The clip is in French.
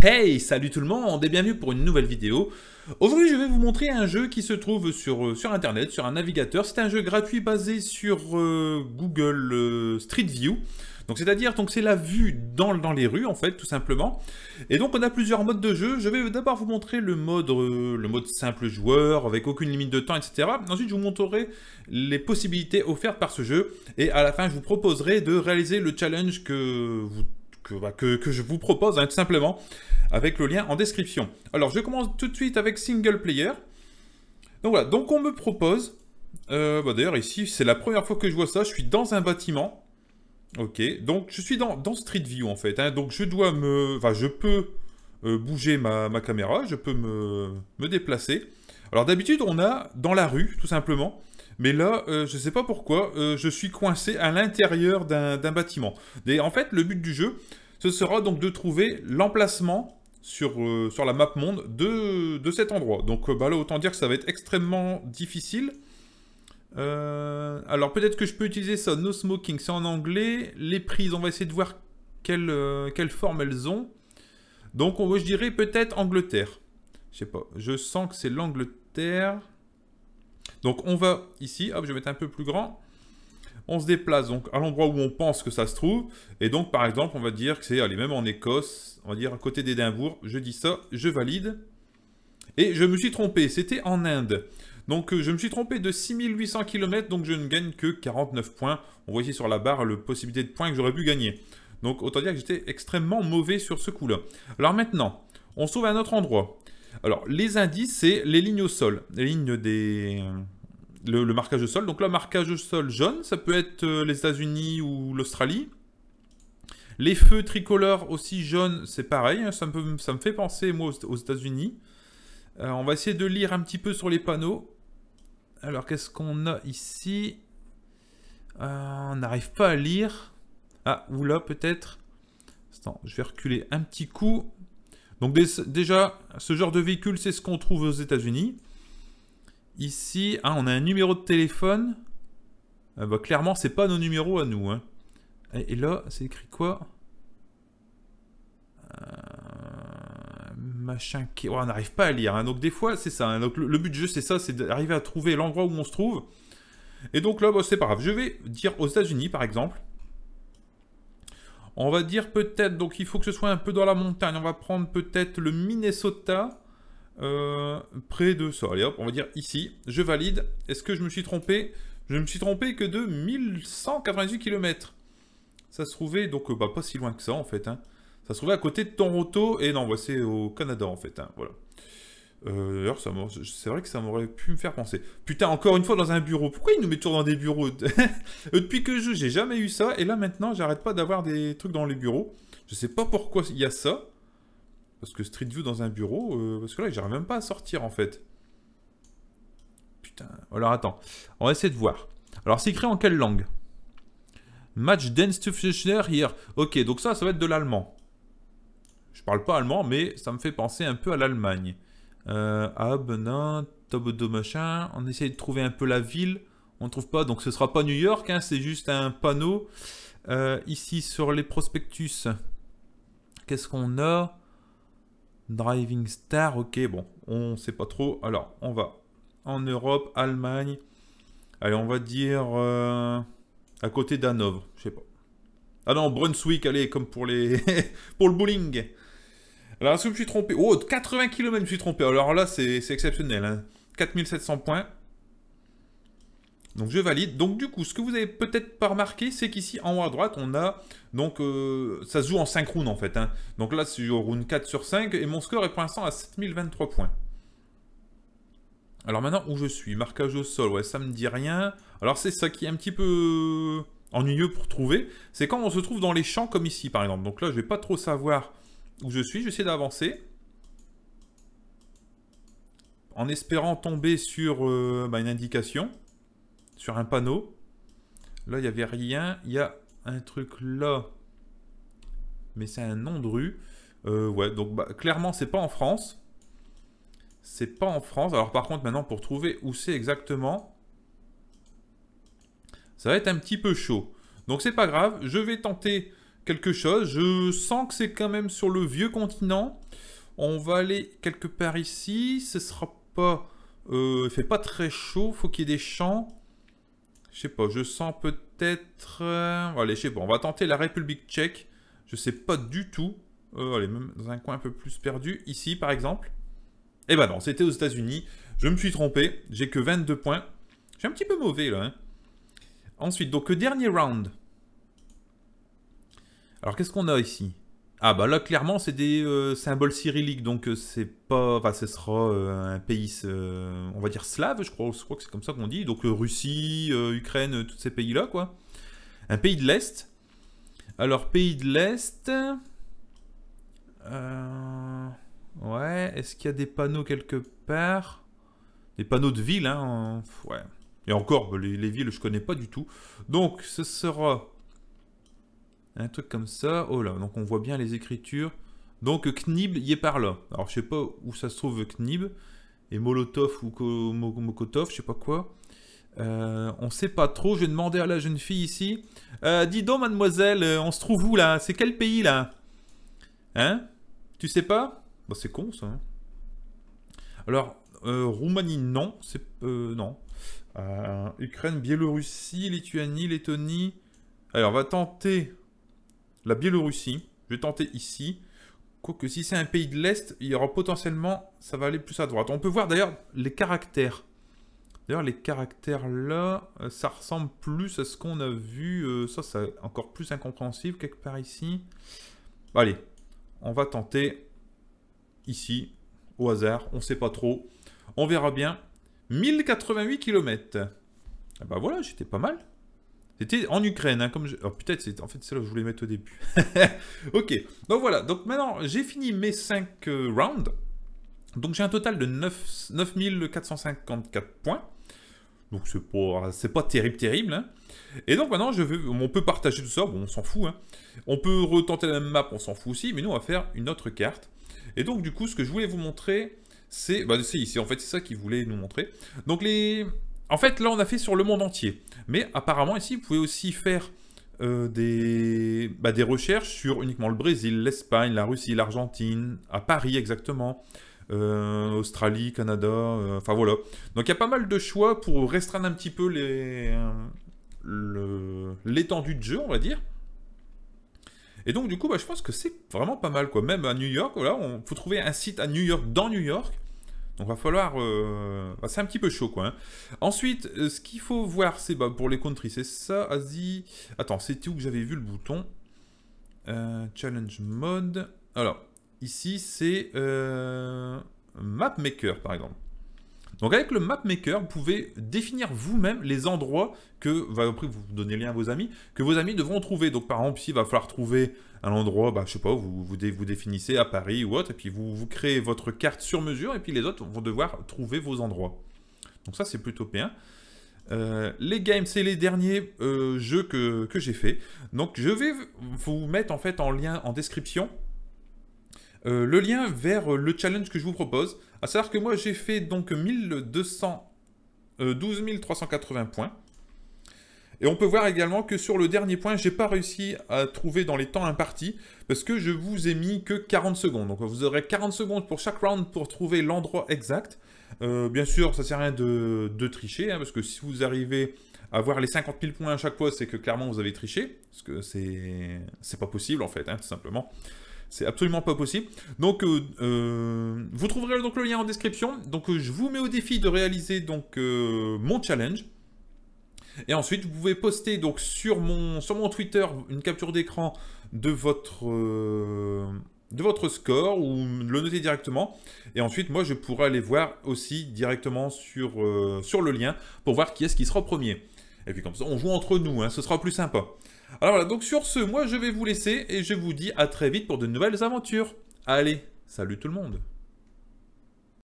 Hey, salut tout le monde et bienvenue pour une nouvelle vidéo. Aujourd'hui, je vais vous montrer un jeu qui se trouve sur, euh, sur Internet, sur un navigateur. C'est un jeu gratuit basé sur euh, Google euh, Street View. Donc c'est-à-dire donc c'est la vue dans, dans, les rues en fait tout simplement. Et donc on a plusieurs modes de jeu. Je vais d'abord vous montrer le mode le mode simple joueur avec aucune limite de temps etc. Ensuite je vous montrerai les possibilités offertes par ce jeu et à la fin je vous proposerai de réaliser le challenge que vous bah, que, je vous propose, hein, tout simplement, avec le lien en description. Alors, je commence tout de suite avec Single Player. Donc voilà, donc on me propose... Euh, bah, d'ailleurs, ici, c'est la première fois que je vois ça. Je suis dans un bâtiment. Ok, donc je suis dans, Street View, en fait. Hein. donc je dois me... Enfin, je peux euh, bouger ma, caméra. Je peux me déplacer. Alors d'habitude, on a dans la rue, tout simplement... Mais là, euh, je ne sais pas pourquoi, euh, je suis coincé à l'intérieur d'un bâtiment. Et en fait, le but du jeu, ce sera donc de trouver l'emplacement sur, euh, sur la map monde de, cet endroit. Donc bah là, autant dire que ça va être extrêmement difficile. alors peut-être que je peux utiliser ça, no smoking, c'est en anglais. Les prises, on va essayer de voir quelle, quelle forme elles ont. Donc on, je dirais peut-être Angleterre. Je sais pas, je sens que c'est l'Angleterre. Donc on va ici, hop, je vais mettre un peu plus grand. On se déplace donc à l'endroit où on pense que ça se trouve. Et donc par exemple, on va dire que c'est, allez, même en Écosse, on va dire à côté d'Édimbourg. Je dis ça, je valide. Et je me suis trompé, c'était en Inde. Donc je me suis trompé de 6800 km, donc je ne gagne que 49 points. On voit ici sur la barre le possibilité de points que j'aurais pu gagner. Donc autant dire que j'étais extrêmement mauvais sur ce coup-là. Alors maintenant, on se trouve à un autre endroit. Alors, les indices, c'est les lignes au sol, les lignes des... Le, marquage au sol. Donc là, marquage au sol jaune, ça peut être euh, les États-Unis ou l'Australie. Les feux tricolores aussi jaunes, c'est pareil. Hein. Ça me, fait penser, moi, aux, États-Unis. Euh, on va essayer de lire un petit peu sur les panneaux. Alors, qu'est-ce qu'on a ici euh, On n'arrive pas à lire. Ah, ou là, peut-être. Attends, je vais reculer un petit coup. Donc déjà, ce genre de véhicule, c'est ce qu'on trouve aux États-Unis. Ici, hein, on a un numéro de téléphone. Clairement, ah bah, clairement, c'est pas nos numéros à nous. Hein. Et, là, c'est écrit quoi euh, Machin qui... Oh, on n'arrive pas à lire. Hein. Donc des fois, c'est ça. le, but du jeu, c'est ça, c'est d'arriver à trouver l'endroit où on se trouve. Et donc là, bah, c'est pas grave. Je vais dire aux États-Unis, par exemple. On va dire peut-être, donc il faut que ce soit un peu dans la montagne. On va prendre peut-être le Minnesota. Euh, près de ça. Allez hop, on va dire ici. Je valide. Est-ce que je me suis trompé Je me suis trompé que de 1198 km. Ça se trouvait donc euh, bah, pas si loin que ça en fait. Hein. Ça se trouvait à côté de Toronto. Et non, bah, c'est au Canada en fait. Hein, voilà. Euh, d'ailleurs, c'est vrai que ça m'aurait pu me faire penser. Putain, encore une fois dans un bureau. Pourquoi ils nous mettent toujours dans des bureaux euh, Depuis que je joue, j'ai jamais eu ça. Et là, maintenant, j'arrête pas d'avoir des trucs dans les bureaux. Je sais pas pourquoi il y a ça. Parce que Street View dans un bureau, euh, parce que là, j'arrive même pas à sortir en fait. Putain. Alors attends, on va essayer de voir. Alors, c'est écrit en quelle langue Match Dance to hier. Ok, donc ça, ça va être de l'allemand. Je parle pas allemand, mais ça me fait penser un peu à l'Allemagne. Euh, ah Benin, machin. On essaye de trouver un peu la ville. On trouve pas, donc ce sera pas New York, hein. c'est juste un panneau. Euh, ici sur les prospectus, qu'est-ce qu'on a Driving Star, ok, bon, on ne sait pas trop. Alors, on va en Europe, Allemagne. Allez, on va dire euh, à côté d'Hanovre, je sais pas. Ah non, Brunswick, allez, comme pour les pour le bowling. Alors, est-ce que je me suis trompé Oh, 80 km, je me suis trompé. Alors là, c'est exceptionnel. 4700 hein. points. Donc je valide. Donc du coup, ce que vous avez peut-être pas remarqué, c'est qu'ici en haut à droite, on a donc euh, ça se joue en 5 rounds en fait. Hein. Donc là, c'est au round 4 sur 5 et mon score est pour l'instant à 7023 points. Alors maintenant, où je suis Marquage au sol, ouais, ça me dit rien. Alors c'est ça qui est un petit peu euh, ennuyeux pour trouver. C'est quand on se trouve dans les champs comme ici par exemple. Donc là, je vais pas trop savoir où je suis, j'essaie d'avancer. En espérant tomber sur euh, bah, une indication, sur un panneau. Là, il n'y avait rien. Il y a un truc là. Mais c'est un nom de rue. Euh, ouais, donc bah, clairement, c'est pas en France. C'est pas en France. Alors par contre, maintenant, pour trouver où c'est exactement, ça va être un petit peu chaud. Donc c'est pas grave. Je vais tenter quelque chose. Je sens que c'est quand même sur le vieux continent. On va aller quelque part ici. Ce sera pas... Euh, fait pas très chaud. Faut qu'il y ait des champs. Je sais pas, je sens peut-être... Euh, allez, je sais pas, on va tenter la République tchèque. Je sais pas du tout. Euh, allez, même dans un coin un peu plus perdu. Ici, par exemple. Eh ben non, c'était aux états unis Je me suis trompé. J'ai que 22 points. J'ai un petit peu mauvais, là. Hein. Ensuite, donc, dernier round. Alors qu'est-ce qu'on a ici Ah bah là clairement c'est des euh, symboles cyrilliques donc euh, c'est pas, ce sera euh, un pays, on va dire slave, je crois, je crois que c'est comme ça qu'on dit, donc Russie, Ukraine, tous ces pays là quoi. Un pays de l'Est. Alors pays de l'Est, ouais, est-ce qu'il y a des panneaux quelque part Des panneaux de ville hein, ouais. Et encore, bah, les, les villes je connais pas du tout. Donc ce sera un truc comme ça. Oh là, donc on voit bien les écritures. Donc Knib y est par là. Alors je sais pas où ça se trouve Knib et Molotov ou Mokotov, je sais pas quoi. Euh, on sait pas trop. Je vais demander à la jeune fille ici. Euh, dis donc, mademoiselle, euh, on se trouve où là C'est quel pays là Hein Tu sais pas bah, c'est con ça. Hein. Alors euh, Roumanie non, c'est non. Ukraine, Biélorussie, Lituanie, Lettonie. Alors on va tenter la Biélorussie, je vais tenter ici. Quoique si c'est un pays de l'Est, il y aura potentiellement, ça va aller plus à droite. On peut voir d'ailleurs les caractères. D'ailleurs, les caractères là, euh, ça ressemble plus à ce qu'on a vu. Euh, ça, c'est encore plus incompréhensible quelque part ici. Allez, on va tenter ici, au hasard. On ne sait pas trop. On verra bien. 1088 km. bah Bah voilà, j'étais pas mal. C'était en Ukraine, hein, comme je... Oh, peut-être c'est en fait c'est là je voulais mettre au début. ok, donc voilà, donc maintenant j'ai fini mes 5 euh, rounds. Donc j'ai un total de 9, 9454 points. Donc c'est pas, c'est pas terrible, terrible. Hein. Et donc maintenant, je veux, on peut partager tout ça, bon, on s'en fout. Hein. On peut retenter la même map, on s'en fout aussi, mais nous, on va faire une autre carte. Et donc du coup, ce que je voulais vous montrer, c'est... Bah, c'est ici, en fait, ça qu'il voulait nous montrer. Donc les... En fait, là, on a fait sur le monde entier. Mais apparemment, ici, vous pouvez aussi faire euh, des, bah, des recherches sur uniquement le Brésil, l'Espagne, la Russie, l'Argentine, à Paris exactement, euh, Australie, Canada, euh, enfin voilà. Donc il y a pas mal de choix pour restreindre un petit peu l'étendue de jeu, on va dire. Et donc du coup, bah, je pense que c'est vraiment pas mal quoi. Même à New York, voilà, on faut trouver un site à New York dans New York donc va falloir... Euh, bah, c'est un petit peu chaud quoi. Hein. Ensuite, euh, ce qu'il faut voir, c'est bah, pour les countries, c'est ça, Asie... Attends, c'était où que j'avais vu le bouton euh, Challenge mode. Alors, ici c'est Map Maker par exemple. Donc avec le mapmaker, vous pouvez définir vous-même les endroits que, bah, vous donnez lien à vos amis, que vos amis devront trouver. Donc par exemple, s'il va falloir trouver un endroit, bah, je sais pas, vous, vous, définissez à Paris ou autre, et puis vous, vous créez votre carte sur mesure, et puis les autres vont devoir trouver vos endroits. Donc ça c'est plutôt bien. Euh, les games, c'est les derniers euh, jeux que, que j'ai fait. Donc je vais vous mettre en fait en lien en description euh, le lien vers euh, le challenge que je vous propose. À savoir que moi, j'ai fait donc 1200, 12 380 points. Et on peut voir également que sur le dernier point, j'ai pas réussi à trouver dans les temps impartis parce que je vous ai mis que 40 secondes. Donc vous aurez 40 secondes pour chaque round pour trouver l'endroit exact. Euh, bien sûr, ça sert à rien de, de tricher hein, parce que si vous arrivez à voir les 50 000 points à chaque fois, c'est que clairement vous avez triché parce que c'est pas possible en fait, hein, tout simplement. C'est absolument pas possible. Donc, euh, euh, vous trouverez donc le lien en description. Donc, euh, je vous mets au défi de réaliser donc mon challenge. Et ensuite, vous pouvez poster donc sur mon, sur mon Twitter une capture d'écran de votre de votre score ou le noter directement. Et ensuite, moi, je pourrai aller voir aussi directement sur, sur le lien pour voir qui est-ce qui sera premier. Et puis comme ça, on joue entre nous, hein. ce sera plus sympa. Alors voilà, donc sur ce, moi je vais vous laisser et je vous dis à très vite pour de nouvelles aventures. Allez, salut tout le monde